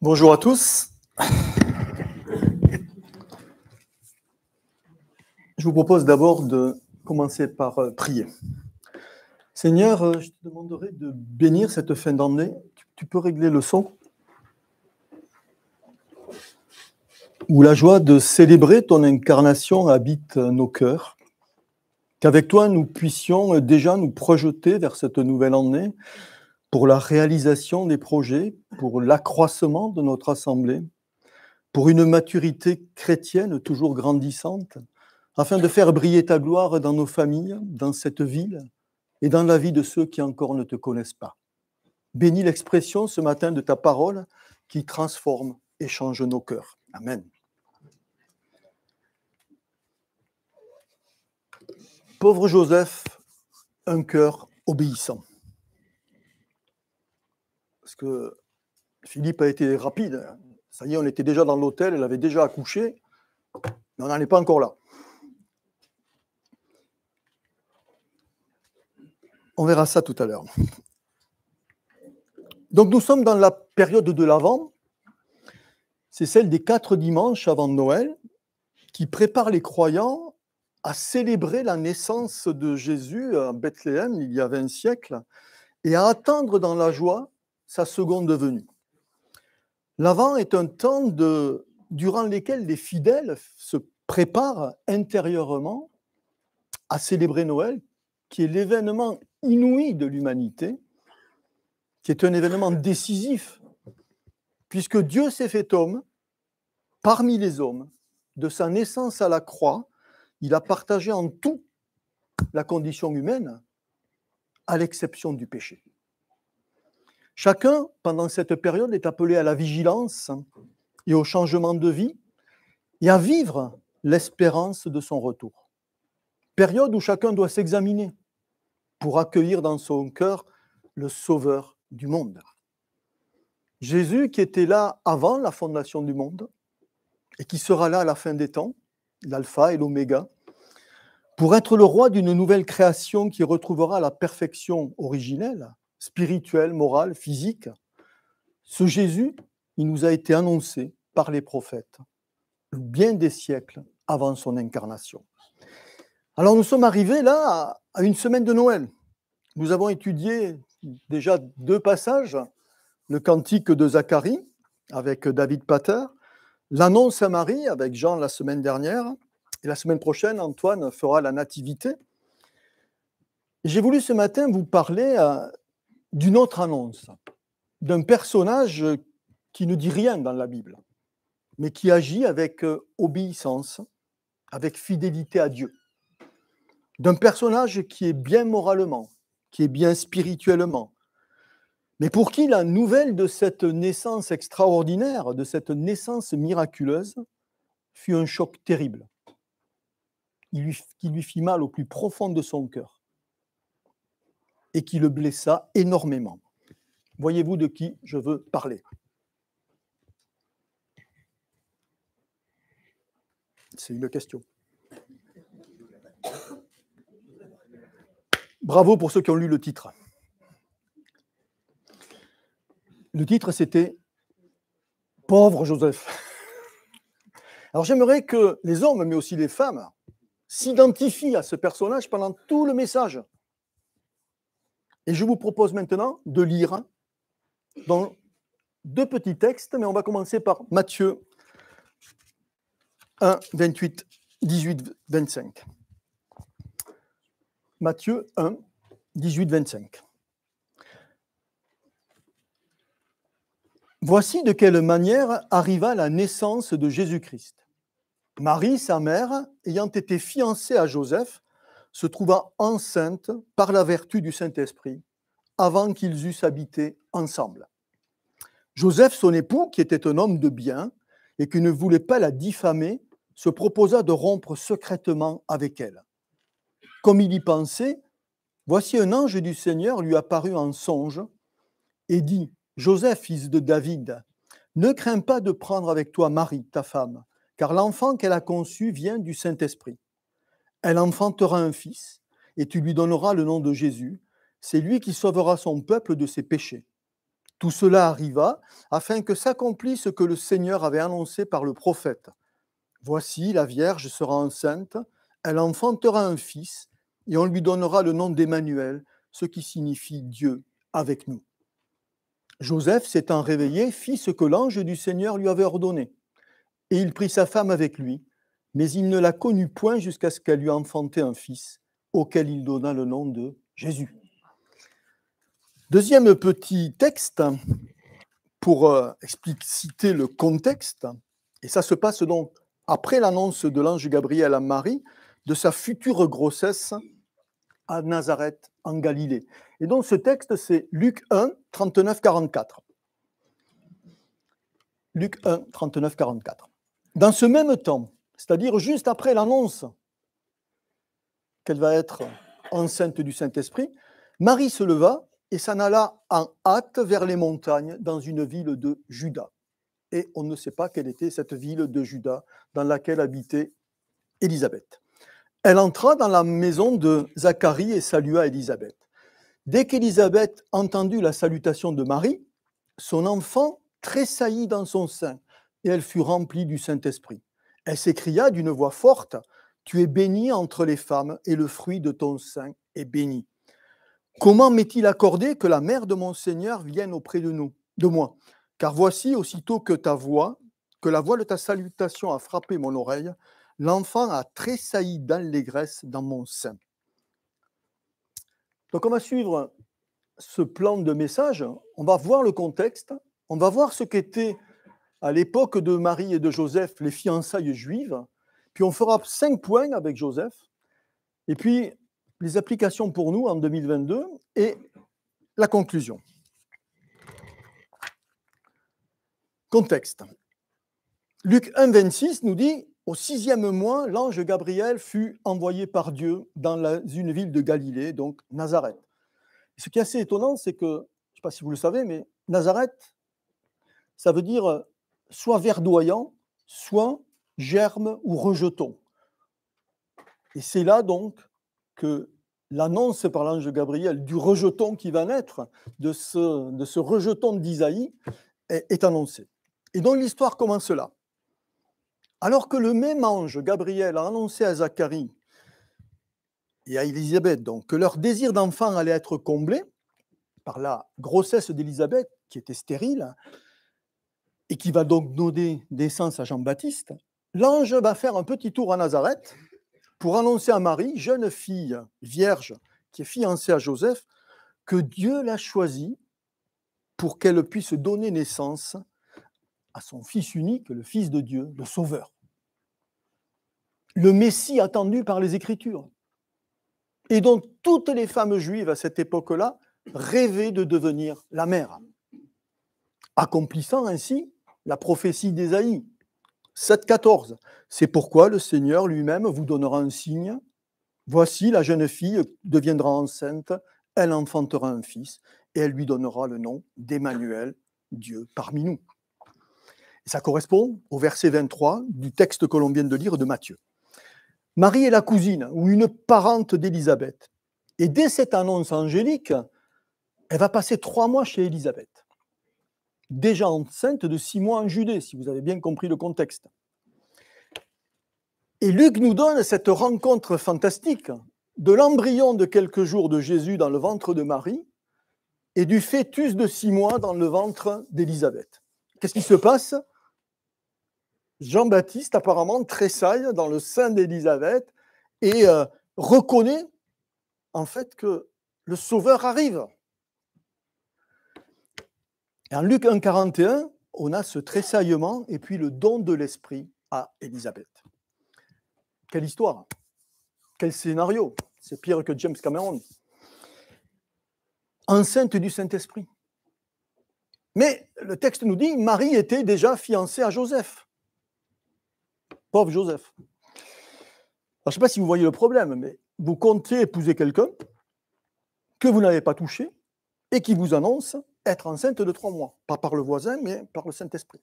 Bonjour à tous. Je vous propose d'abord de commencer par euh, prier. Seigneur, euh, je te demanderai de bénir cette fin d'année. Tu peux régler le son Où la joie de célébrer ton incarnation habite euh, nos cœurs. Qu'avec toi, nous puissions déjà nous projeter vers cette nouvelle année, pour la réalisation des projets, pour l'accroissement de notre Assemblée, pour une maturité chrétienne toujours grandissante, afin de faire briller ta gloire dans nos familles, dans cette ville et dans la vie de ceux qui encore ne te connaissent pas. Bénis l'expression ce matin de ta parole qui transforme et change nos cœurs. Amen. Pauvre Joseph, un cœur obéissant parce que Philippe a été rapide. Ça y est, on était déjà dans l'hôtel, elle avait déjà accouché, mais on n'en est pas encore là. On verra ça tout à l'heure. Donc nous sommes dans la période de l'Avent. C'est celle des quatre dimanches avant Noël qui prépare les croyants à célébrer la naissance de Jésus à Bethléem il y a 20 siècles et à attendre dans la joie sa seconde venue. L'avant est un temps de, durant lequel les fidèles se préparent intérieurement à célébrer Noël, qui est l'événement inouï de l'humanité, qui est un événement décisif, puisque Dieu s'est fait homme parmi les hommes. De sa naissance à la croix, il a partagé en tout la condition humaine, à l'exception du péché. Chacun, pendant cette période, est appelé à la vigilance et au changement de vie et à vivre l'espérance de son retour. Période où chacun doit s'examiner pour accueillir dans son cœur le Sauveur du monde. Jésus qui était là avant la fondation du monde et qui sera là à la fin des temps, l'alpha et l'oméga, pour être le roi d'une nouvelle création qui retrouvera la perfection originelle spirituel, moral, physique. Ce Jésus, il nous a été annoncé par les prophètes bien des siècles avant son incarnation. Alors nous sommes arrivés là à une semaine de Noël. Nous avons étudié déjà deux passages, le cantique de Zacharie avec David Pater, l'annonce à Marie avec Jean la semaine dernière, et la semaine prochaine, Antoine fera la nativité. J'ai voulu ce matin vous parler euh, d'une autre annonce, d'un personnage qui ne dit rien dans la Bible, mais qui agit avec euh, obéissance, avec fidélité à Dieu, d'un personnage qui est bien moralement, qui est bien spirituellement, mais pour qui la nouvelle de cette naissance extraordinaire, de cette naissance miraculeuse, fut un choc terrible, qui lui fit mal au plus profond de son cœur et qui le blessa énormément. Voyez-vous de qui je veux parler C'est une question. Bravo pour ceux qui ont lu le titre. Le titre, c'était Pauvre Joseph. Alors j'aimerais que les hommes, mais aussi les femmes, s'identifient à ce personnage pendant tout le message. Et je vous propose maintenant de lire dans deux petits textes, mais on va commencer par Matthieu 1, 28, 18, 25. Matthieu 1, 18, 25. Voici de quelle manière arriva la naissance de Jésus-Christ. Marie, sa mère, ayant été fiancée à Joseph, se trouva enceinte par la vertu du Saint-Esprit avant qu'ils eussent habité ensemble. Joseph, son époux, qui était un homme de bien et qui ne voulait pas la diffamer, se proposa de rompre secrètement avec elle. Comme il y pensait, voici un ange du Seigneur lui apparut en songe et dit, Joseph, fils de David, ne crains pas de prendre avec toi Marie, ta femme, car l'enfant qu'elle a conçu vient du Saint-Esprit. Elle enfantera un fils, et tu lui donneras le nom de Jésus. C'est lui qui sauvera son peuple de ses péchés. Tout cela arriva afin que s'accomplisse ce que le Seigneur avait annoncé par le prophète. Voici, la Vierge sera enceinte, elle enfantera un fils, et on lui donnera le nom d'Emmanuel, ce qui signifie Dieu avec nous. Joseph, s'étant réveillé, fit ce que l'ange du Seigneur lui avait ordonné, et il prit sa femme avec lui, mais il ne la connut point jusqu'à ce qu'elle eût enfanté un fils, auquel il donna le nom de Jésus. Deuxième petit texte pour euh, expliciter le contexte, et ça se passe donc après l'annonce de l'ange Gabriel à Marie de sa future grossesse à Nazareth, en Galilée. Et donc ce texte, c'est Luc 1, 39-44. Luc 1, 39-44. Dans ce même temps, c'est-à-dire juste après l'annonce qu'elle va être enceinte du Saint-Esprit, Marie se leva et s'en alla en hâte vers les montagnes dans une ville de Juda. Et on ne sait pas quelle était cette ville de Juda dans laquelle habitait Élisabeth. Elle entra dans la maison de Zacharie et salua Élisabeth. Dès qu'Élisabeth entendit la salutation de Marie, son enfant tressaillit dans son sein et elle fut remplie du Saint-Esprit. Elle s'écria d'une voix forte, Tu es bénie entre les femmes, et le fruit de ton sein est béni. Comment m'est-il accordé que la mère de mon Seigneur vienne auprès de nous, de moi Car voici, aussitôt que ta voix, que la voix de ta salutation a frappé mon oreille, l'enfant a tressailli d'allégresse dans mon sein. Donc on va suivre ce plan de message, on va voir le contexte, on va voir ce qu'était à l'époque de Marie et de Joseph, les fiançailles juives. Puis on fera cinq points avec Joseph. Et puis les applications pour nous en 2022 et la conclusion. Contexte. Luc 1, 26 nous dit Au sixième mois, l'ange Gabriel fut envoyé par Dieu dans la, une ville de Galilée, donc Nazareth. Ce qui est assez étonnant, c'est que, je ne sais pas si vous le savez, mais Nazareth, ça veut dire soit verdoyant, soit germe ou rejeton. Et c'est là donc que l'annonce par l'ange Gabriel du rejeton qui va naître, de ce, de ce rejeton d'Isaïe, est, est annoncée. Et donc l'histoire commence là. Alors que le même ange Gabriel a annoncé à Zacharie et à Élisabeth donc, que leur désir d'enfant allait être comblé par la grossesse d'Élisabeth, qui était stérile, et qui va donc donner naissance à Jean-Baptiste, l'ange va faire un petit tour à Nazareth pour annoncer à Marie, jeune fille vierge qui est fiancée à Joseph, que Dieu l'a choisie pour qu'elle puisse donner naissance à son Fils unique, le Fils de Dieu, le Sauveur, le Messie attendu par les Écritures, et dont toutes les femmes juives à cette époque-là rêvaient de devenir la mère, accomplissant ainsi la prophétie d'Ésaïe 7,14. C'est pourquoi le Seigneur lui-même vous donnera un signe. Voici, la jeune fille deviendra enceinte, elle enfantera un fils, et elle lui donnera le nom d'Emmanuel, Dieu parmi nous. ça correspond au verset 23 du texte que l'on vient de lire de Matthieu. Marie est la cousine ou une parente d'Élisabeth. Et dès cette annonce angélique, elle va passer trois mois chez Élisabeth déjà enceinte de six mois en Judée, si vous avez bien compris le contexte. Et Luc nous donne cette rencontre fantastique de l'embryon de quelques jours de Jésus dans le ventre de Marie et du fœtus de six mois dans le ventre d'Élisabeth. Qu'est-ce qui se passe Jean-Baptiste apparemment tressaille dans le sein d'Élisabeth et euh, reconnaît en fait que le Sauveur arrive. Et en Luc 1, on a ce tressaillement et puis le don de l'esprit à Élisabeth. Quelle histoire Quel scénario C'est pire que James Cameron. Enceinte du Saint-Esprit. Mais le texte nous dit, Marie était déjà fiancée à Joseph. Pauvre Joseph. je ne sais pas si vous voyez le problème, mais vous comptez épouser quelqu'un que vous n'avez pas touché et qui vous annonce être enceinte de trois mois. Pas par le voisin, mais par le Saint-Esprit.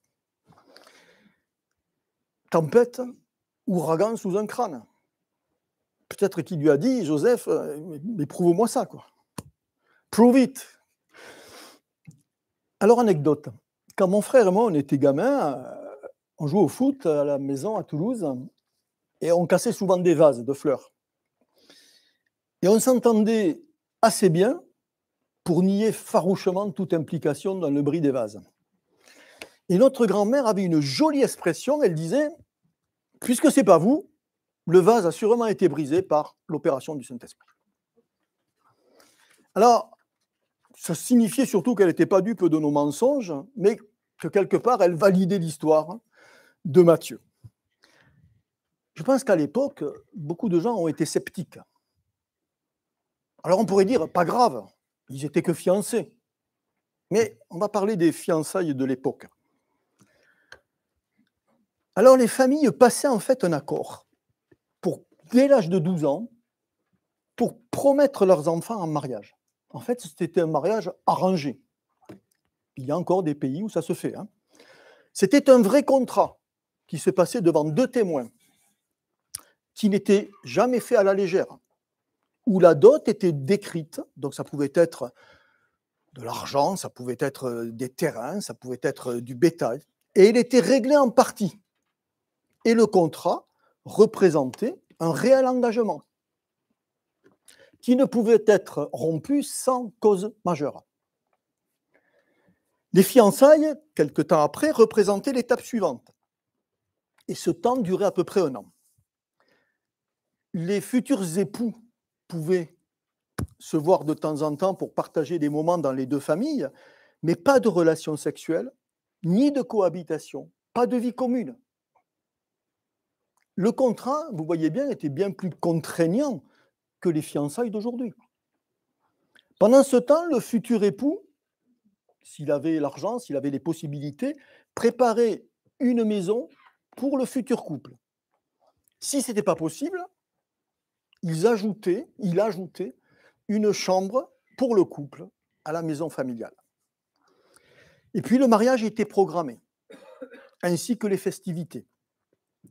Tempête, ouragan sous un crâne. Peut-être qu'il lui a dit, Joseph, euh, éprouve moi ça, quoi. Prove it. Alors, anecdote. Quand mon frère et moi, on était gamins, euh, on jouait au foot à la maison à Toulouse et on cassait souvent des vases de fleurs. Et on s'entendait assez bien pour nier farouchement toute implication dans le bris des vases. Et notre grand-mère avait une jolie expression, elle disait Puisque c'est pas vous, le vase a sûrement été brisé par l'opération du Saint-Esprit. Alors, ça signifiait surtout qu'elle n'était pas dupe de nos mensonges, mais que quelque part, elle validait l'histoire de Matthieu. Je pense qu'à l'époque, beaucoup de gens ont été sceptiques. Alors on pourrait dire, pas grave, ils n'étaient que fiancés. Mais on va parler des fiançailles de l'époque. Alors les familles passaient en fait un accord pour, dès l'âge de 12 ans pour promettre leurs enfants en mariage. En fait, c'était un mariage arrangé. Il y a encore des pays où ça se fait. Hein. C'était un vrai contrat qui se passait devant deux témoins, qui n'était jamais fait à la légère où la dot était décrite. Donc ça pouvait être de l'argent, ça pouvait être euh, des terrains, ça pouvait être euh, du bétail. Et il était réglé en partie. Et le contrat représentait un réel engagement qui ne pouvait être rompu sans cause majeure. Les fiançailles, quelque temps après, représentaient l'étape suivante. Et ce temps durait à peu près un an. Les futurs époux pouvaient se voir de temps en temps pour partager des moments dans les deux familles, mais pas de relations sexuelles, ni de cohabitation, pas de vie commune. Le contrat, vous voyez bien, était bien plus contraignant que les fiançailles d'aujourd'hui. Pendant ce temps, le futur époux, s'il avait l'argent, s'il avait les possibilités, préparait une maison pour le futur couple. Si ce n'était pas possible, ils ajoutaient, il ajoutait une chambre pour le couple à la maison familiale. Et puis le mariage était programmé, ainsi que les festivités,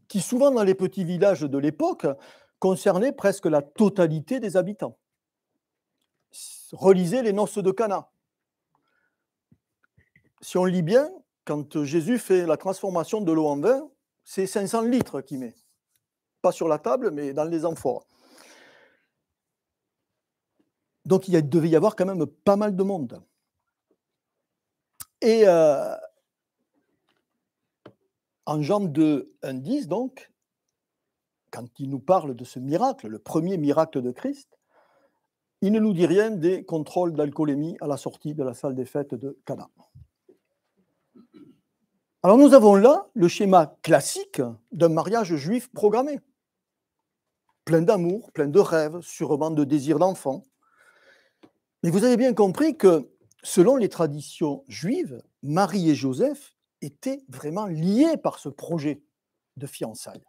qui souvent dans les petits villages de l'époque concernaient presque la totalité des habitants. Relisez les noces de Cana. Si on lit bien, quand Jésus fait la transformation de l'eau en vin, c'est 500 litres qu'il met. Pas sur la table, mais dans les amphores. Donc il devait y avoir quand même pas mal de monde. Et euh, en Jean 2, 1, 10, donc, quand il nous parle de ce miracle, le premier miracle de Christ, il ne nous dit rien des contrôles d'alcoolémie à la sortie de la salle des fêtes de Cana. Alors nous avons là le schéma classique d'un mariage juif programmé, plein d'amour, plein de rêves, sûrement de désirs d'enfant, mais vous avez bien compris que, selon les traditions juives, Marie et Joseph étaient vraiment liés par ce projet de fiançailles.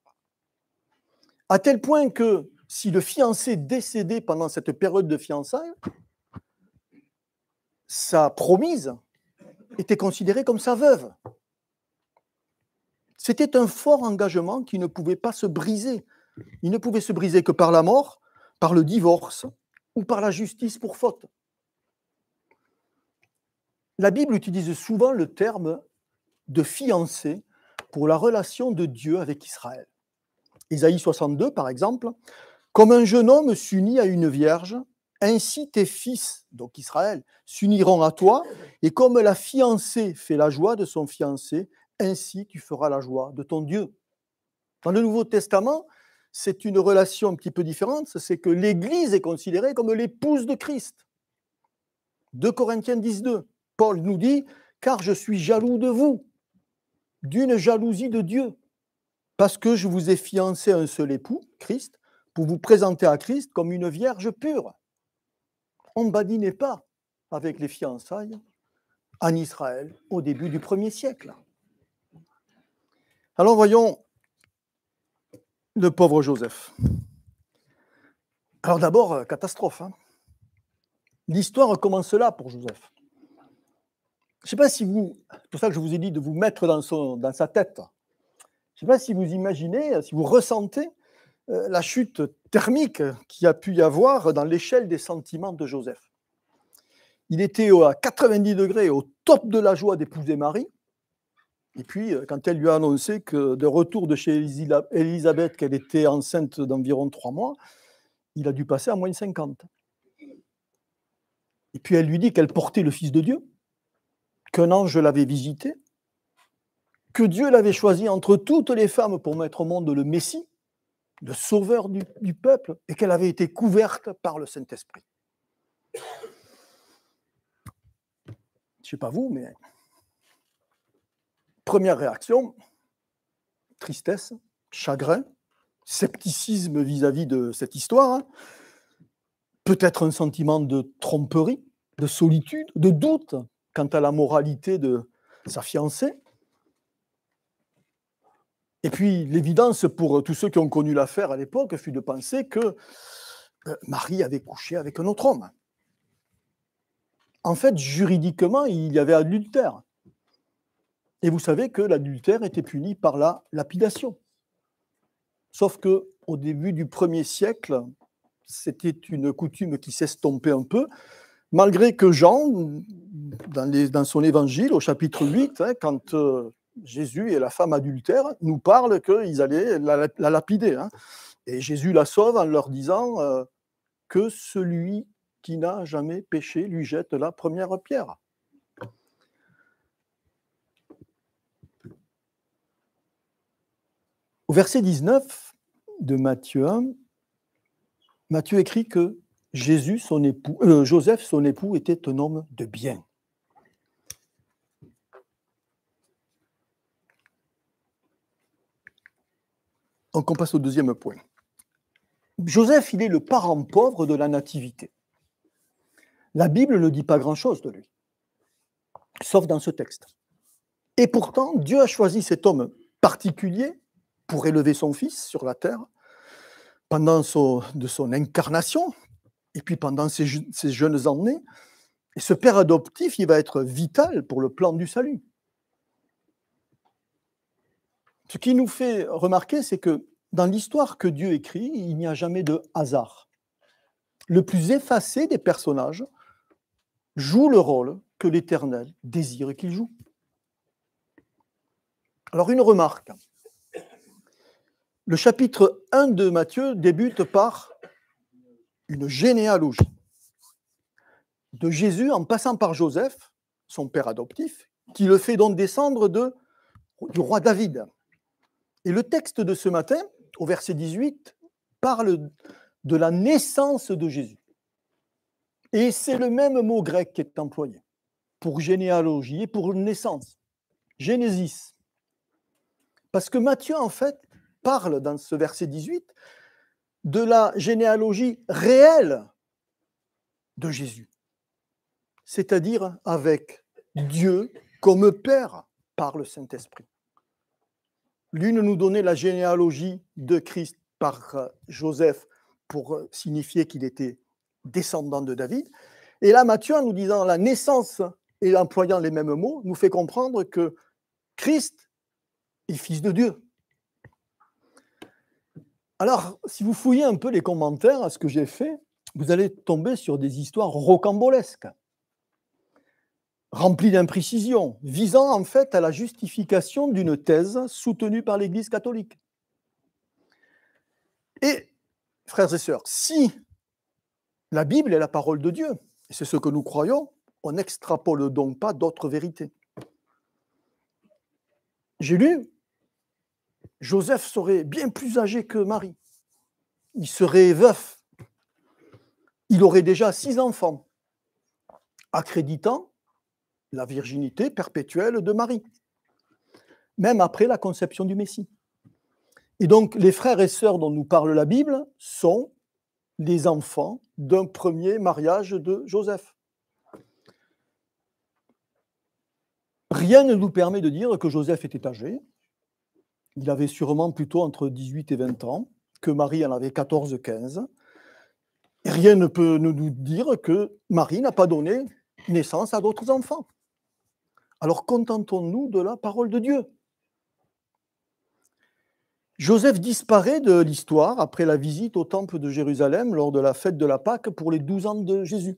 À tel point que si le fiancé décédait pendant cette période de fiançailles, sa promise était considérée comme sa veuve. C'était un fort engagement qui ne pouvait pas se briser. Il ne pouvait se briser que par la mort, par le divorce ou par la justice pour faute la Bible utilise souvent le terme de fiancé pour la relation de Dieu avec Israël. Isaïe 62, par exemple, comme un jeune homme s'unit à une vierge, ainsi tes fils, donc Israël, s'uniront à toi, et comme la fiancée fait la joie de son fiancé, ainsi tu feras la joie de ton Dieu. Dans le Nouveau Testament, c'est une relation un petit peu différente, c'est que l'Église est considérée comme l'épouse de Christ. 2 Corinthiens 10.2, Paul nous dit, car je suis jaloux de vous, d'une jalousie de Dieu, parce que je vous ai fiancé un seul époux, Christ, pour vous présenter à Christ comme une vierge pure. On ne badinait pas avec les fiançailles en Israël au début du premier siècle. Alors voyons le pauvre Joseph. Alors d'abord, euh, catastrophe. Hein. L'histoire commence là pour Joseph. Je ne sais pas si vous, c'est pour ça que je vous ai dit de vous mettre dans, son, dans sa tête. Je ne sais pas si vous imaginez, si vous ressentez euh, la chute thermique qui a pu y avoir dans l'échelle des sentiments de Joseph. Il était à 90 degrés, au top de la joie d'épouser Marie. Et puis, euh, quand elle lui a annoncé que de retour de chez Elisabeth, qu'elle était enceinte d'environ trois mois, il a dû passer à moins de 50. Et puis, elle lui dit qu'elle portait le Fils de Dieu qu'un ange l'avait visité, que Dieu l'avait choisi entre toutes les femmes pour mettre au monde le Messie, le sauveur du, peuple, et qu'elle avait été couverte par le Saint-Esprit. Je ne sais pas vous, mais première réaction, tristesse, chagrin, scepticisme vis-à-vis de cette histoire, hein. peut-être un sentiment de tromperie, de solitude, de doute, quant à la moralité de sa fiancée. Et puis l'évidence pour euh, tous ceux qui ont connu l'affaire à l'époque fut de penser que euh, Marie avait couché avec un autre homme. En fait, juridiquement, il y avait adultère. Et vous savez que l'adultère était puni par la lapidation. Sauf que au début du 1er siècle, c'était une coutume qui s'estompait un peu, Malgré que Jean, dans, son évangile au chapitre 8, hein, quand euh, Jésus et la femme adultère nous parlent qu'ils allaient la, lapider, hein, et Jésus la sauve en leur disant euh, que celui qui n'a jamais péché lui jette la première pierre. Au verset 19 de Matthieu 1, Matthieu écrit que Jésus, son époux, euh, Joseph, son époux, était un homme de bien. Donc on passe au deuxième point. Joseph, il est le parent pauvre de la nativité. La Bible ne dit pas grand-chose de lui, sauf dans ce texte. Et pourtant, Dieu a choisi cet homme particulier pour élever son fils sur la terre pendant de son incarnation, et puis pendant ces, jeunes années. Et ce père adoptif, il va être vital pour le plan du salut. Ce qui nous fait remarquer, c'est que dans l'histoire que Dieu écrit, il n'y a jamais de hasard. Le plus effacé des personnages joue le rôle que l'Éternel désire qu'il joue. Alors une remarque. Le chapitre 1 de Matthieu débute par une généalogie de Jésus en passant par Joseph, son père adoptif, qui le fait donc descendre de, du roi David. Et le texte de ce matin, au verset 18, parle de la naissance de Jésus. Et c'est le même mot grec qui est employé pour généalogie et pour naissance. Génésis. Parce que Matthieu, en fait, parle dans ce verset 18 de la généalogie réelle de Jésus, c'est-à-dire avec Dieu comme Père par le Saint-Esprit. L'une nous donnait la généalogie de Christ par Joseph pour signifier qu'il était descendant de David. Et là, Matthieu, en nous disant la naissance et employant les mêmes mots, nous fait comprendre que Christ est fils de Dieu. Alors, si vous fouillez un peu les commentaires à ce que j'ai fait, vous allez tomber sur des histoires rocambolesques, remplies d'imprécisions, visant en fait à la justification d'une thèse soutenue par l'Église catholique. Et, frères et sœurs, si la Bible est la parole de Dieu, et c'est ce que nous croyons, on n'extrapole donc pas d'autres vérités. J'ai lu Joseph serait bien plus âgé que Marie. Il serait veuf. Il aurait déjà six enfants, accréditant la virginité perpétuelle de Marie, même après la conception du Messie. Et donc, les frères et sœurs dont nous parle la Bible sont les enfants d'un premier mariage de Joseph. Rien ne nous permet de dire que Joseph était âgé, il avait sûrement plutôt entre 18 et 20 ans, que Marie en avait 14-15. Rien ne peut nous dire que Marie n'a pas donné naissance à d'autres enfants. Alors contentons-nous de la parole de Dieu. Joseph disparaît de l'histoire après la visite au temple de Jérusalem lors de la fête de la Pâque pour les 12 ans de Jésus.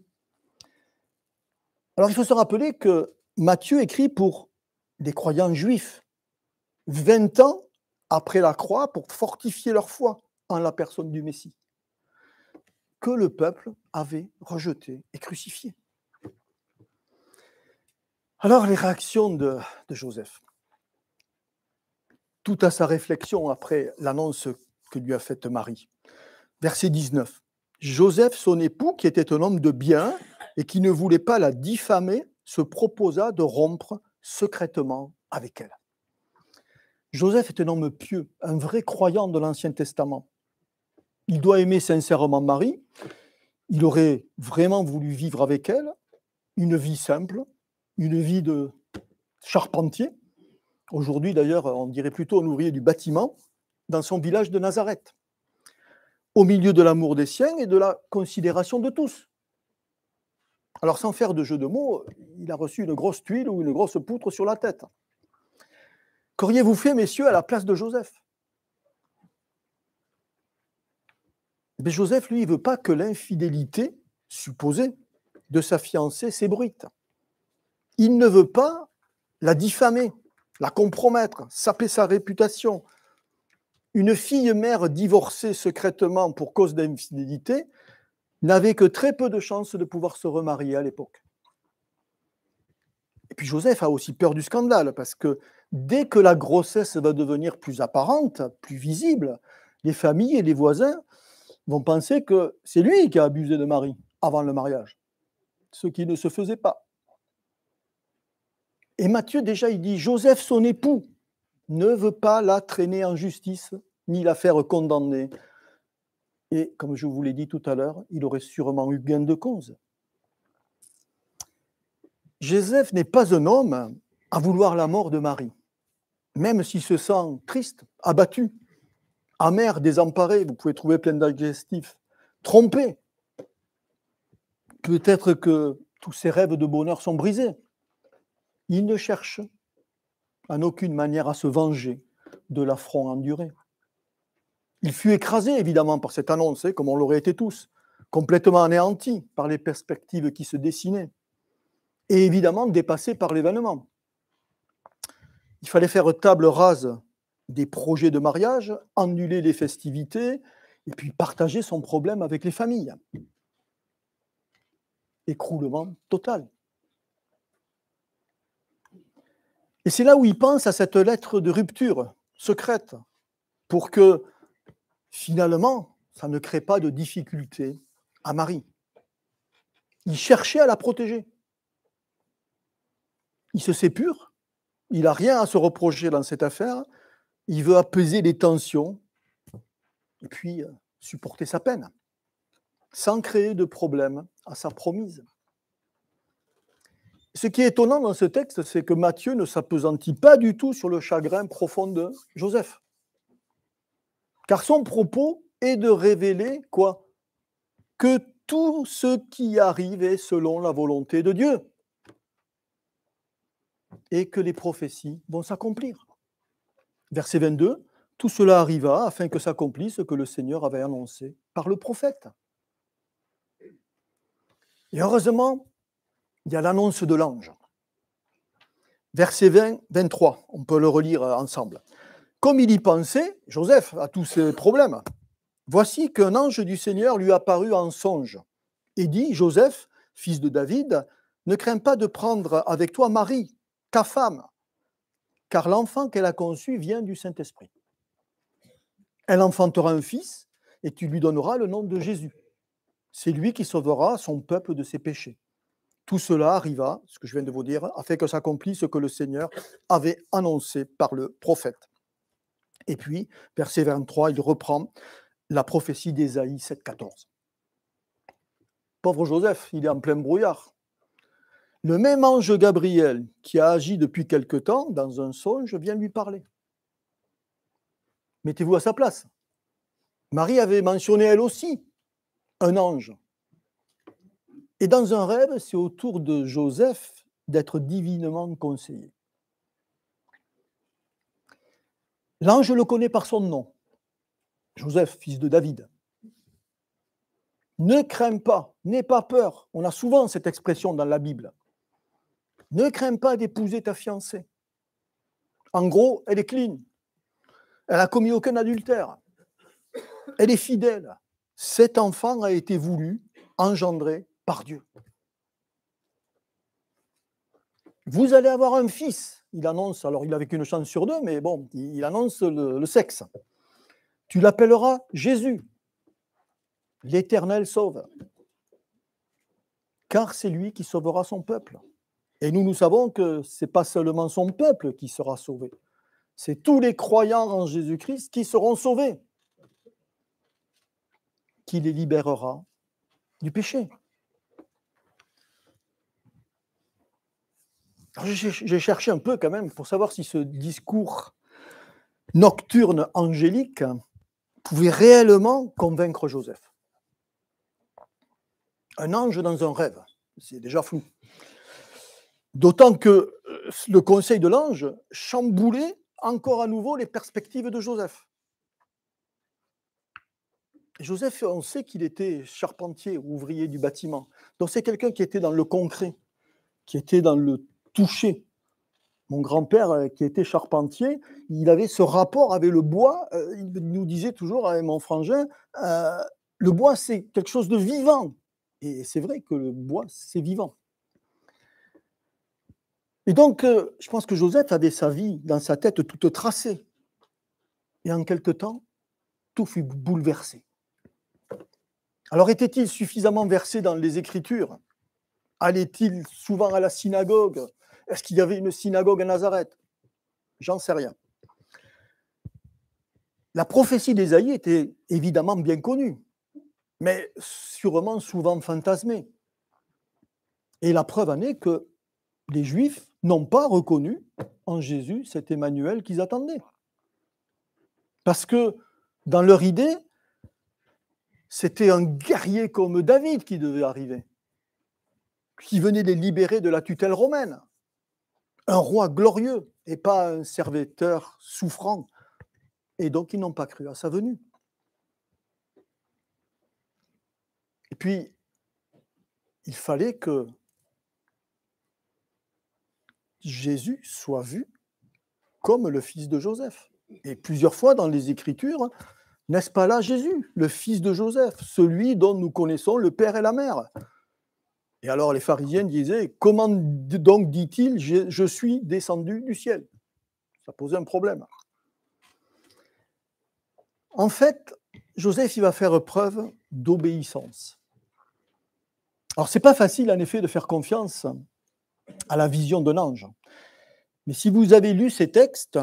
Alors il faut se rappeler que Matthieu écrit pour des croyants juifs 20 ans après la croix pour fortifier leur foi en la personne du Messie, que le peuple avait rejeté et crucifié. Alors les réactions de, Joseph, tout à sa réflexion après l'annonce que lui a faite Marie. Verset 19. Joseph, son époux, qui était un homme de bien et qui ne voulait pas la diffamer, se proposa de rompre secrètement avec elle. Joseph est un homme pieux, un vrai croyant de l'Ancien Testament. Il doit aimer sincèrement Marie. Il aurait vraiment voulu vivre avec elle une vie simple, une vie de charpentier. Aujourd'hui, d'ailleurs, on dirait plutôt un ouvrier du bâtiment dans son village de Nazareth, au milieu de l'amour des siens et de la considération de tous. Alors, sans faire de jeu de mots, il a reçu une grosse tuile ou une grosse poutre sur la tête. Qu'auriez-vous fait, messieurs, à la place de Joseph Mais Joseph, lui, ne veut pas que l'infidélité supposée de sa fiancée s'ébruite. Il ne veut pas la diffamer, la compromettre, saper sa réputation. Une fille mère divorcée secrètement pour cause d'infidélité n'avait que très peu de chances de pouvoir se remarier à l'époque. Et puis Joseph a aussi peur du scandale parce que dès que la grossesse va devenir plus apparente, plus visible, les familles et les voisins vont penser que c'est lui qui a abusé de Marie avant le mariage, ce qui ne se faisait pas. Et Matthieu déjà, il dit, Joseph, son époux, ne veut pas la traîner en justice, ni la faire condamner. Et comme je vous l'ai dit tout à l'heure, il aurait sûrement eu gain de cause. Joseph n'est pas un homme à vouloir la mort de Marie même s'il se sent triste, abattu, amer, désemparé, vous pouvez trouver plein d'adjectifs, trompé, peut-être que tous ses rêves de bonheur sont brisés. Il ne cherche en aucune manière à se venger de l'affront enduré. Il fut écrasé, évidemment, par cette annonce, hein, comme on l'aurait été tous, complètement anéanti par les perspectives qui se dessinaient, et évidemment dépassé par l'événement il fallait faire table rase des projets de mariage, annuler les festivités, et puis partager son problème avec les familles. Écroulement total. Et c'est là où il pense à cette lettre de rupture secrète, pour que finalement, ça ne crée pas de difficultés à Marie. Il cherchait à la protéger. Il se sépure il n'a rien à se reprocher dans cette affaire. Il veut apaiser les tensions et puis euh, supporter sa peine sans créer de problème à sa promise. Ce qui est étonnant dans ce texte, c'est que Matthieu ne s'apesantit pas du tout sur le chagrin profond de Joseph. Car son propos est de révéler quoi Que tout ce qui arrive est selon la volonté de Dieu et que les prophéties vont s'accomplir. Verset 22, tout cela arriva afin que s'accomplisse ce que le Seigneur avait annoncé par le prophète. Et heureusement, il y a l'annonce de l'ange. Verset 20, 23, on peut le relire euh, ensemble. Comme il y pensait, Joseph a tous ses problèmes. Voici qu'un ange du Seigneur lui apparut en songe et dit, Joseph, fils de David, ne crains pas de prendre avec toi Marie, ta femme, car l'enfant qu'elle a conçu vient du Saint-Esprit. Elle enfantera un fils et tu lui donneras le nom de Jésus. C'est lui qui sauvera son peuple de ses péchés. Tout cela arriva, ce que je viens de vous dire, afin que s'accomplisse ce que le Seigneur avait annoncé par le prophète. Et puis, verset 23, il reprend la prophétie d'Ésaïe 7,14. Pauvre Joseph, il est en plein brouillard le même ange Gabriel qui a agi depuis quelque temps dans un songe vient lui parler. Mettez-vous à sa place. Marie avait mentionné elle aussi un ange. Et dans un rêve, c'est autour de Joseph d'être divinement conseillé. L'ange le connaît par son nom, Joseph, fils de David. Ne crains pas, n'aie pas peur. On a souvent cette expression dans la Bible. Ne crains pas d'épouser ta fiancée. En gros, elle est clean. Elle n'a commis aucun adultère. Elle est fidèle. Cet enfant a été voulu, engendré par Dieu. Vous allez avoir un fils. Il annonce, alors il n'avait qu'une chance sur deux, mais bon, il annonce le, le sexe. Tu l'appelleras Jésus. L'Éternel sauve. Car c'est lui qui sauvera son peuple. Et nous, nous savons que ce n'est pas seulement son peuple qui sera sauvé, c'est tous les croyants en Jésus-Christ qui seront sauvés, qui les libérera du péché. J'ai cherché un peu quand même pour savoir si ce discours nocturne angélique pouvait réellement convaincre Joseph. Un ange dans un rêve, c'est déjà flou. D'autant que euh, le conseil de l'ange chamboulait encore à nouveau les perspectives de Joseph. Joseph, on sait qu'il était charpentier, ouvrier du bâtiment. Donc c'est quelqu'un qui était dans le concret, qui était dans le toucher. Mon grand-père, euh, qui était charpentier, il avait ce rapport avec le bois. Euh, il nous disait toujours à hein, mon frangin, le bois, c'est quelque chose de vivant. Et c'est vrai que le bois, c'est vivant. Et donc, euh, je pense que Joseph avait sa vie dans sa tête toute tracée. Et en quelque temps, tout fut bouleversé. Alors était-il suffisamment versé dans les Écritures Allait-il souvent à la synagogue Est-ce qu'il y avait une synagogue à Nazareth J'en sais rien. La prophétie d'Ésaïe était évidemment bien connue, mais sûrement souvent fantasmée. Et la preuve en est que les Juifs n'ont pas reconnu en Jésus cet Emmanuel qu'ils attendaient. Parce que dans leur idée, c'était un guerrier comme David qui devait arriver, qui venait les libérer de la tutelle romaine. Un roi glorieux et pas un serviteur souffrant. Et donc ils n'ont pas cru à sa venue. Et puis, il fallait que Jésus soit vu comme le fils de Joseph. Et plusieurs fois dans les Écritures, n'est-ce pas là Jésus, le fils de Joseph, celui dont nous connaissons le Père et la Mère Et alors les pharisiens disaient, comment donc dit-il, je, suis descendu du ciel Ça posait un problème. En fait, Joseph, il va faire preuve d'obéissance. Alors, ce n'est pas facile, en effet, de faire confiance à la vision d'un ange. Mais si vous avez lu ces textes,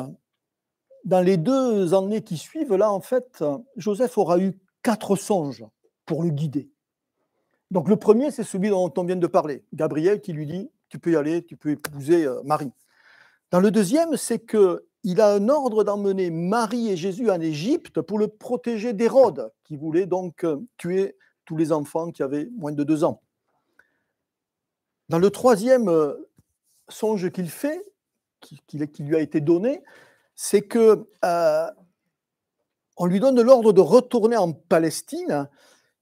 dans les deux années qui suivent, là, en fait, Joseph aura eu quatre songes pour le guider. Donc le premier, c'est celui dont on vient de parler, Gabriel qui lui dit, tu peux y aller, tu peux épouser euh, Marie. Dans le deuxième, c'est qu'il a un ordre d'emmener Marie et Jésus en Égypte pour le protéger d'Hérode, qui voulait donc euh, tuer tous les enfants qui avaient moins de deux ans. Dans le troisième euh, songe qu'il fait, qui, lui a été donné, c'est que euh, on lui donne l'ordre de retourner en Palestine,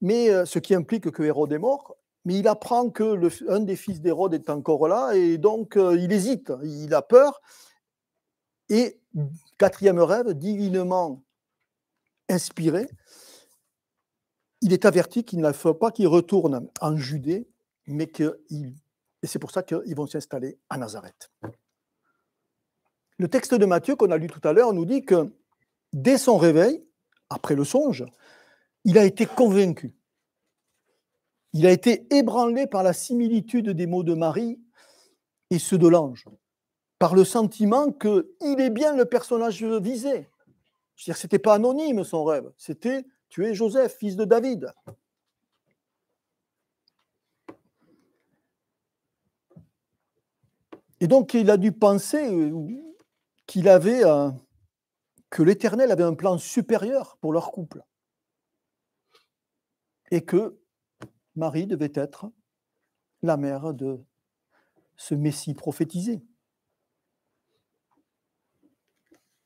mais euh, ce qui implique que Hérode est mort. Mais il apprend que un des fils d'Hérode est encore là et donc euh, il hésite, il a peur. Et quatrième rêve, divinement inspiré, il est averti qu'il ne faut pas qu'il retourne en Judée, mais et c'est pour ça qu'ils vont s'installer à Nazareth. Le texte de Matthieu qu'on a lu tout à l'heure nous dit que dès son réveil, après le songe, il a été convaincu. Il a été ébranlé par la similitude des mots de Marie et ceux de l'ange, par le sentiment qu'il est bien le personnage visé. cest à dire, c'était pas anonyme son rêve, c'était tu es Joseph, fils de David. Et donc il a dû penser, euh, qu'il avait que l'Éternel avait un plan supérieur pour leur couple et que Marie devait être la mère de ce Messie prophétisé.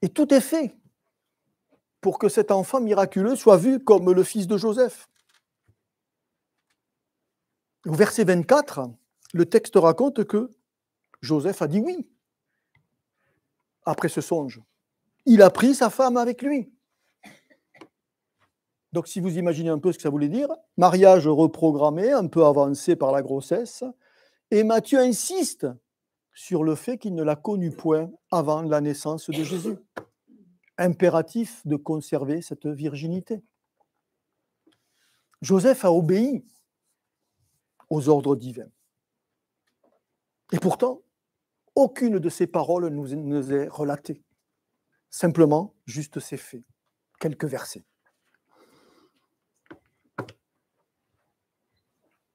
Et tout est fait pour que cet enfant miraculeux soit vu comme le fils de Joseph. Au verset 24, le texte raconte que Joseph a dit oui après ce songe. Il a pris sa femme avec lui. Donc si vous imaginez un peu ce que ça voulait dire, mariage reprogrammé, un peu avancé par la grossesse, et Matthieu insiste sur le fait qu'il ne l'a connut point avant la naissance de Jésus. Impératif de conserver cette virginité. Joseph a obéi aux ordres divins. Et pourtant, aucune de ces paroles nous, nous est relatée. Simplement, juste ces faits, quelques versets.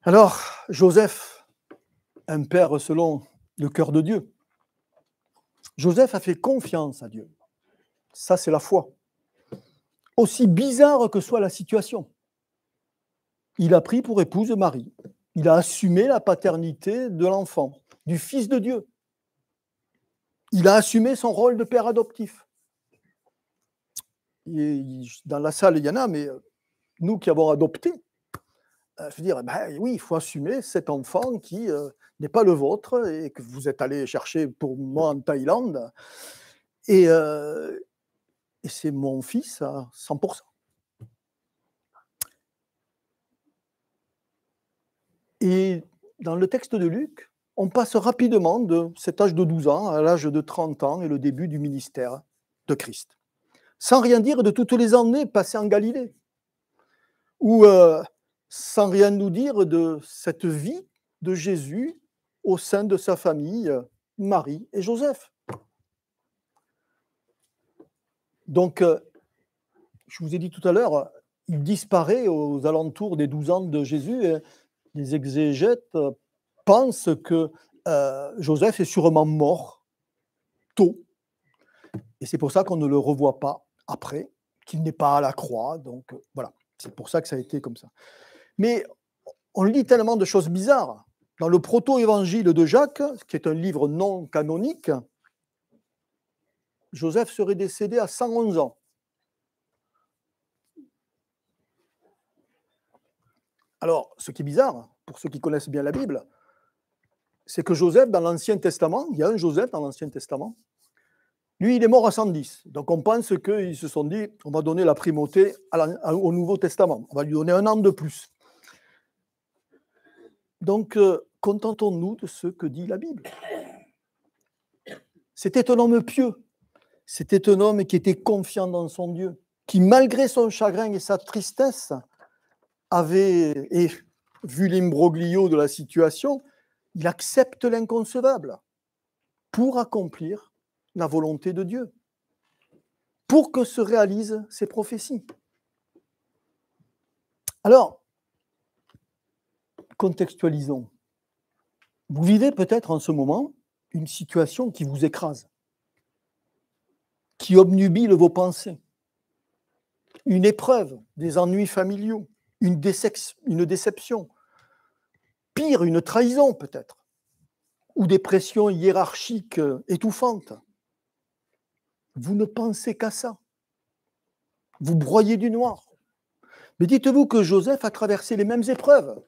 Alors, Joseph, un père selon le cœur de Dieu, Joseph a fait confiance à Dieu. Ça, c'est la foi. Aussi bizarre que soit la situation, il a pris pour épouse Marie. Il a assumé la paternité de l'enfant, du Fils de Dieu il a assumé son rôle de père adoptif. dans la salle, il y en a, mais euh, nous qui avons adopté, euh, je veux dire, ben oui, il faut assumer cet enfant qui euh, n'est pas le vôtre et que vous êtes allé chercher pour moi en Thaïlande. Et, et c'est mon fils à 100%. Et dans le texte de Luc, on passe rapidement de cet âge de 12 ans à l'âge de 30 ans et le début du ministère de Christ. Sans rien dire de toutes les années passées en Galilée, ou euh, sans rien nous dire de cette vie de Jésus au sein de sa famille, Marie et Joseph. Donc, euh, je vous ai dit tout à l'heure, il disparaît aux alentours des 12 ans de Jésus. Et les exégètes pense que euh, Joseph est sûrement mort tôt, et c'est pour ça qu'on ne le revoit pas après, qu'il n'est pas à la croix, donc euh, voilà, c'est pour ça que ça a été comme ça. Mais on lit tellement de choses bizarres. Dans le proto-évangile de Jacques, qui est un livre non canonique, Joseph serait décédé à 111 ans. Alors, ce qui est bizarre, pour ceux qui connaissent bien la Bible, c'est que Joseph, dans l'Ancien Testament, il y a un Joseph dans l'Ancien Testament, lui, il est mort à 110. Donc on pense qu'ils se sont dit, on va donner la primauté au Nouveau Testament, on va lui donner un an de plus. Donc, euh, contentons-nous de ce que dit la Bible. C'était un homme pieux, c'était un homme qui était confiant dans son Dieu, qui malgré son chagrin et sa tristesse avait, et vu l'imbroglio de la situation, il accepte l'inconcevable pour accomplir la volonté de Dieu, pour que se réalisent ses prophéties. Alors, contextualisons. Vous vivez peut-être en ce moment une situation qui vous écrase, qui obnubile vos pensées, une épreuve, des ennuis familiaux, une, une déception, une trahison peut-être, ou des pressions hiérarchiques étouffantes. Vous ne pensez qu'à ça. Vous broyez du noir. Mais dites-vous que Joseph a traversé les mêmes épreuves,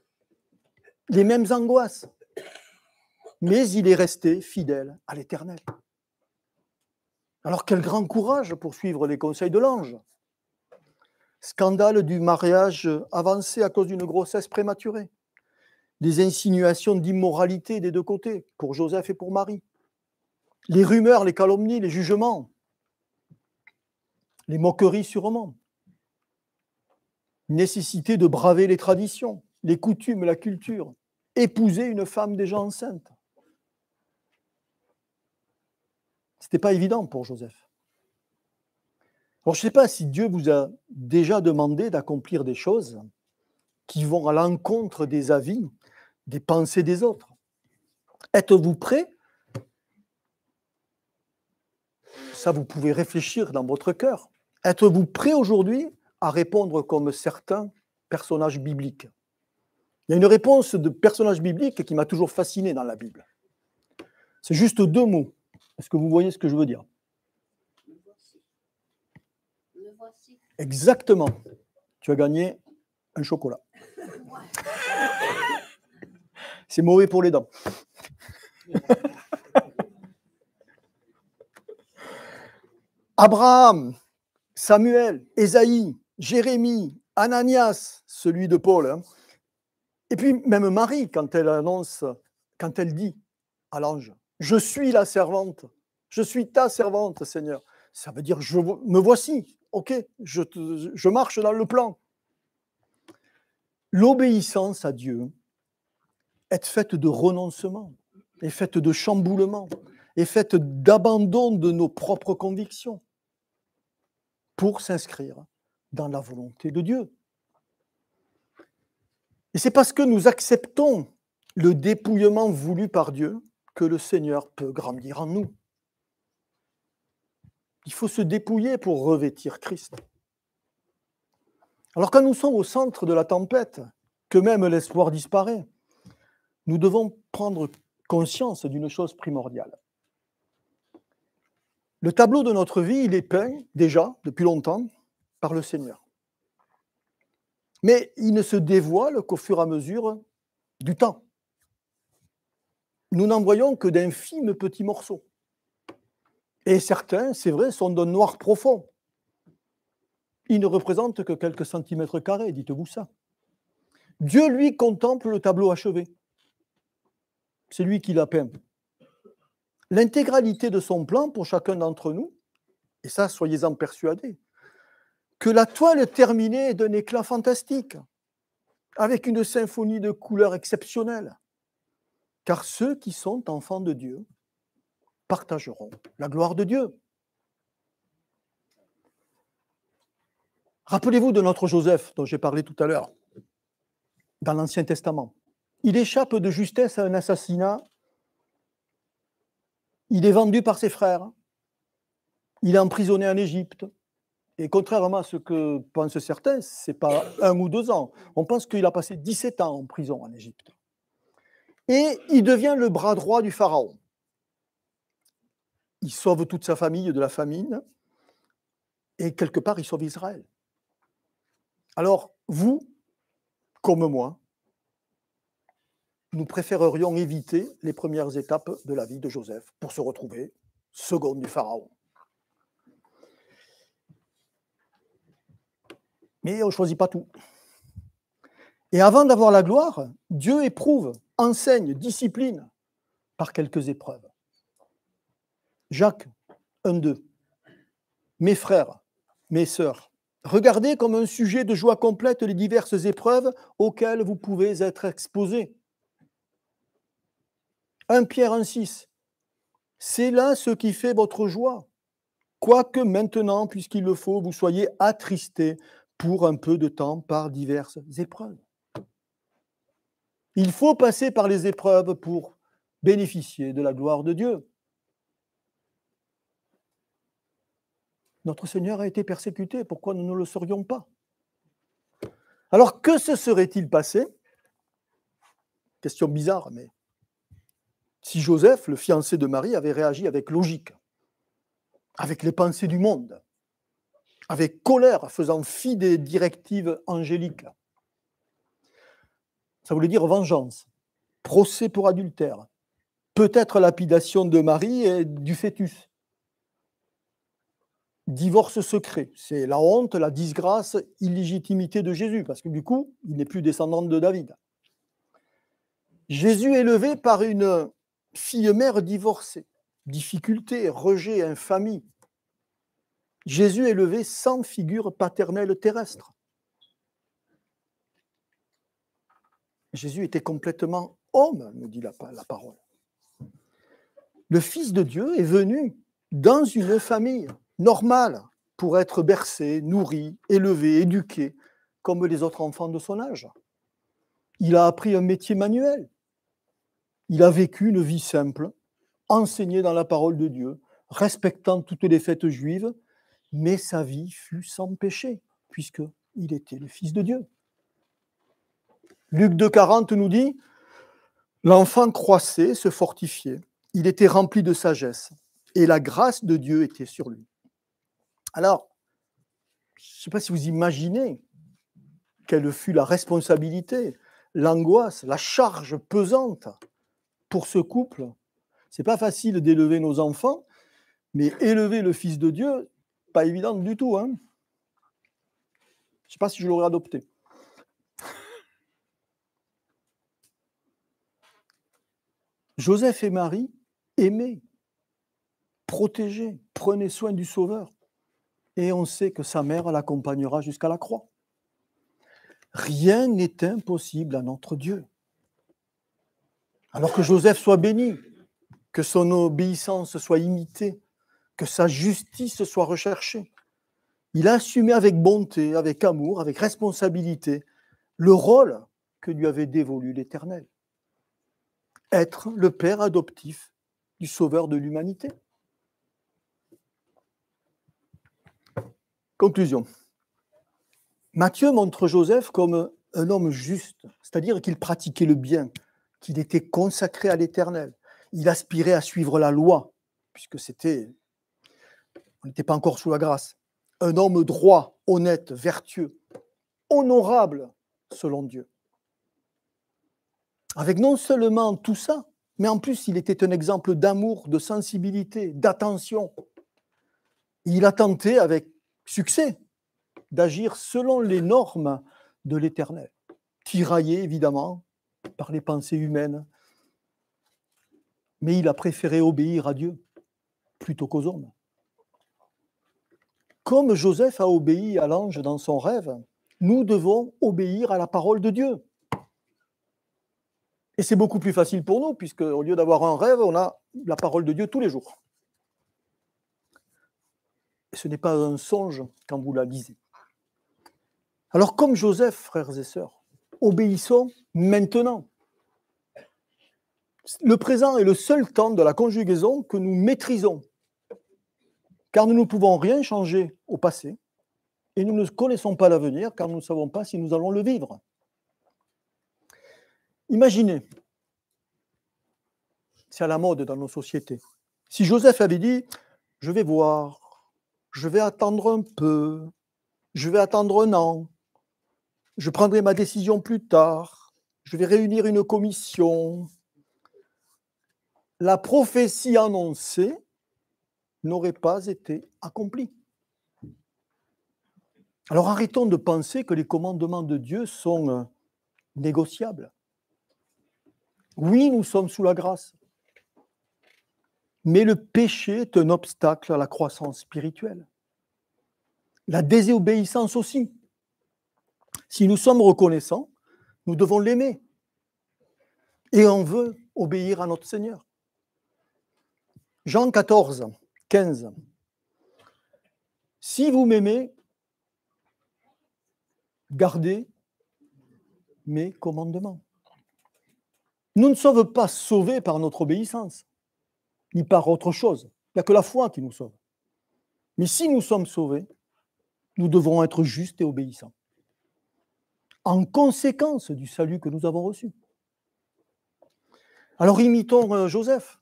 les mêmes angoisses, mais il est resté fidèle à l'Éternel. Alors quel grand courage pour suivre les conseils de l'ange. Scandale du mariage avancé à cause d'une grossesse prématurée des insinuations d'immoralité des deux côtés, pour Joseph et pour Marie. Les rumeurs, les calomnies, les jugements, les moqueries sur sûrement. Nécessité de braver les traditions, les coutumes, la culture. Épouser une femme déjà enceinte. Ce n'était pas évident pour Joseph. Alors, je ne sais pas si Dieu vous a déjà demandé d'accomplir des choses qui vont à l'encontre des avis des pensées des autres. Êtes-vous prêt Ça, vous pouvez réfléchir dans votre cœur. Êtes-vous prêt aujourd'hui à répondre comme certains personnages bibliques Il y a une réponse de personnage biblique qui m'a toujours fasciné dans la Bible. C'est juste deux mots. Est-ce que vous voyez ce que je veux dire Exactement. Tu as gagné un chocolat. C'est mauvais pour les dents. Abraham, Samuel, Ésaïe, Jérémie, Ananias, celui de Paul. Hein. Et puis même Marie, quand elle annonce, quand elle dit à l'ange, je suis la servante, je suis ta servante, Seigneur. Ça veut dire, je me voici, ok, je, je marche dans le plan. L'obéissance à Dieu, être faite de renoncement, est faite de chamboulement, est faite d'abandon de nos propres convictions pour s'inscrire dans la volonté de Dieu. Et c'est parce que nous acceptons le dépouillement voulu par Dieu que le Seigneur peut grandir en nous. Il faut se dépouiller pour revêtir Christ. Alors quand nous sommes au centre de la tempête, que même l'espoir disparaît, nous devons prendre conscience d'une chose primordiale. Le tableau de notre vie, il est peint déjà depuis longtemps par le Seigneur. Mais il ne se dévoile qu'au fur et à mesure du temps. Nous n'en voyons que d'infimes petits morceaux. Et certains, c'est vrai, sont d'un noir profond. Ils ne représentent que quelques centimètres carrés, dites-vous ça. Dieu, lui, contemple le tableau achevé c'est lui qui l'a peint. L'intégralité de son plan pour chacun d'entre nous, et ça, soyez-en persuadés, que la toile terminée est d'un éclat fantastique, avec une symphonie de couleurs exceptionnelle. Car ceux qui sont enfants de Dieu partageront la gloire de Dieu. Rappelez-vous de notre Joseph dont j'ai parlé tout à l'heure, dans l'Ancien Testament. Il échappe de justesse à un assassinat. Il est vendu par ses frères. Il est emprisonné en Égypte. Et contrairement à ce que pensent certains, ce n'est pas un ou deux ans. On pense qu'il a passé 17 ans en prison en Égypte. Et il devient le bras droit du pharaon. Il sauve toute sa famille de la famine. Et quelque part, il sauve Israël. Alors, vous, comme moi, nous préférerions éviter les premières étapes de la vie de Joseph pour se retrouver seconde du Pharaon. Mais on ne choisit pas tout. Et avant d'avoir la gloire, Dieu éprouve, enseigne, discipline par quelques épreuves. Jacques 1-2. Mes frères, mes sœurs, regardez comme un sujet de joie complète les diverses épreuves auxquelles vous pouvez être exposés 1 Pierre 1,6. C'est là ce qui fait votre joie. Quoique maintenant, puisqu'il le faut, vous soyez attristés pour un peu de temps par diverses épreuves. Il faut passer par les épreuves pour bénéficier de la gloire de Dieu. Notre Seigneur a été persécuté, pourquoi nous ne le serions pas Alors que se serait-il passé Question bizarre, mais si Joseph, le fiancé de Marie, avait réagi avec logique, avec les pensées du monde, avec colère, faisant fi des directives angéliques. Ça voulait dire vengeance, procès pour adultère, peut-être lapidation de Marie et du fœtus. Divorce secret, c'est la honte, la disgrâce, illégitimité de Jésus, parce que du coup, il n'est plus descendant de David. Jésus élevé par une fille mère divorcée, difficulté, rejet, infamie. Jésus est levé sans figure paternelle terrestre. Jésus était complètement homme, me dit la parole. Le Fils de Dieu est venu dans une famille normale pour être bercé, nourri, élevé, éduqué, comme les autres enfants de son âge. Il a appris un métier manuel, il a vécu une vie simple, enseigné dans la parole de Dieu, respectant toutes les fêtes juives, mais sa vie fut sans péché, puisqu'il était le Fils de Dieu. Luc 2,40 nous dit L'enfant croissait, se fortifiait, il était rempli de sagesse, et la grâce de Dieu était sur lui. Alors, je ne sais pas si vous imaginez quelle fut la responsabilité, l'angoisse, la charge pesante pour ce couple, c'est pas facile d'élever nos enfants, mais élever le Fils de Dieu, pas évident du tout. Hein je ne sais pas si je l'aurais adopté. Joseph et Marie aimaient, protégeaient, prenaient soin du Sauveur. Et on sait que sa mère l'accompagnera jusqu'à la croix. Rien n'est impossible à notre Dieu. Alors que Joseph soit béni, que son obéissance soit imitée, que sa justice soit recherchée. Il a assumé avec bonté, avec amour, avec responsabilité le rôle que lui avait dévolu l'Éternel. Être le Père adoptif du Sauveur de l'humanité. Conclusion. Matthieu montre Joseph comme un homme juste, c'est-à-dire qu'il pratiquait le bien, qu'il était consacré à l'Éternel. Il aspirait à suivre la loi, puisque c'était, on n'était pas encore sous la grâce. Un homme droit, honnête, vertueux, honorable selon Dieu. Avec non seulement tout ça, mais en plus il était un exemple d'amour, de sensibilité, d'attention. Il a tenté avec succès d'agir selon les normes de l'Éternel. Tiraillé évidemment par les pensées humaines. Mais il a préféré obéir à Dieu plutôt qu'aux hommes. Comme Joseph a obéi à l'ange dans son rêve, nous devons obéir à la parole de Dieu. Et c'est beaucoup plus facile pour nous, puisque au lieu d'avoir un rêve, on a la parole de Dieu tous les jours. Et ce n'est pas un songe quand vous la lisez. Alors comme Joseph, frères et sœurs, obéissons maintenant. Le présent est le seul temps de la conjugaison que nous maîtrisons, car nous ne pouvons rien changer au passé et nous ne connaissons pas l'avenir, car nous ne savons pas si nous allons le vivre. Imaginez, c'est à la mode dans nos sociétés, si Joseph avait dit, je vais voir, je vais attendre un peu, je vais attendre un an, je prendrai ma décision plus tard. Je vais réunir une commission. La prophétie annoncée n'aurait pas été accomplie. Alors arrêtons de penser que les commandements de Dieu sont euh, négociables. Oui, nous sommes sous la grâce. Mais le péché est un obstacle à la croissance spirituelle. La désobéissance aussi. Si nous sommes reconnaissants, nous devons l'aimer. Et on veut obéir à notre Seigneur. Jean 14, 15. Si vous m'aimez, gardez mes commandements. Nous ne sommes pas sauvés par notre obéissance, ni par autre chose. Il n'y a que la foi qui nous sauve. Mais si nous sommes sauvés, nous devons être justes et obéissants en conséquence du salut que nous avons reçu. Alors imitons euh, Joseph,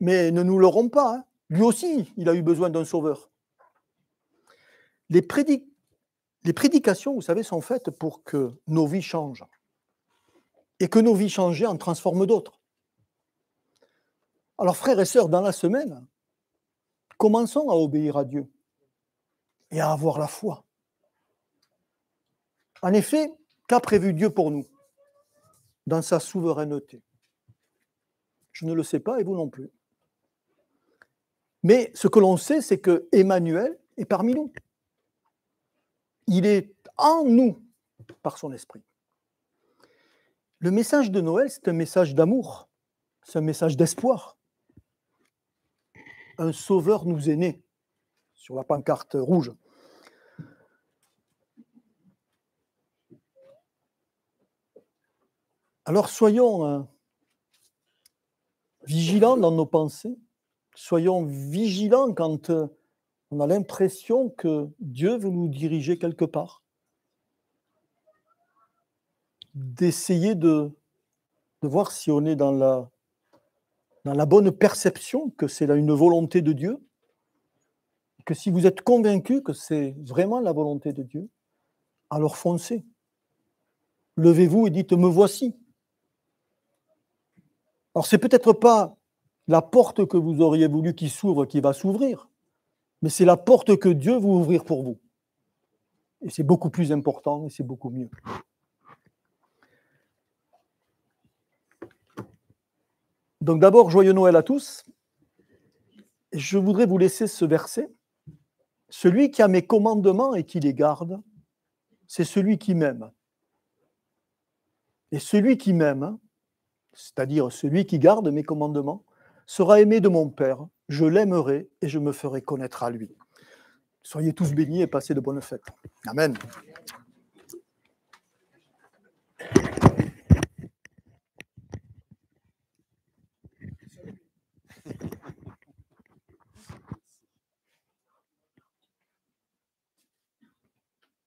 mais ne nous l'aurons pas. Hein. Lui aussi, il a eu besoin d'un sauveur. Les, les prédications, vous savez, sont faites pour que nos vies changent et que nos vies changées en transforment d'autres. Alors frères et sœurs, dans la semaine, commençons à obéir à Dieu et à avoir la foi en effet, qu'a prévu Dieu pour nous dans sa souveraineté Je ne le sais pas et vous non plus. Mais ce que l'on sait, c'est que Emmanuel est parmi nous. Il est en nous par son esprit. Le message de Noël, c'est un message d'amour, c'est un message d'espoir. Un sauveur nous est né sur la pancarte rouge. Alors soyons euh, vigilants dans nos pensées, soyons vigilants quand euh, on a l'impression que Dieu veut nous diriger quelque part, d'essayer de, voir si on est dans la, dans la bonne perception que c'est une volonté de Dieu, que si vous êtes convaincu que c'est vraiment la volonté de Dieu, alors foncez. Levez-vous et dites, me voici. Alors, c'est peut-être pas la porte que vous auriez voulu qui s'ouvre, qui va s'ouvrir, mais c'est la porte que Dieu veut ouvrir pour vous. Et c'est beaucoup plus important et c'est beaucoup mieux. Donc d'abord, joyeux Noël à tous. Je voudrais vous laisser ce verset. Celui qui a mes commandements et qui les garde, c'est celui qui m'aime. Et celui qui m'aime, c'est-à-dire celui qui garde mes commandements, sera aimé de mon Père. Je l'aimerai et je me ferai connaître à lui. Soyez tous bénis et passez de bonnes fêtes. Amen.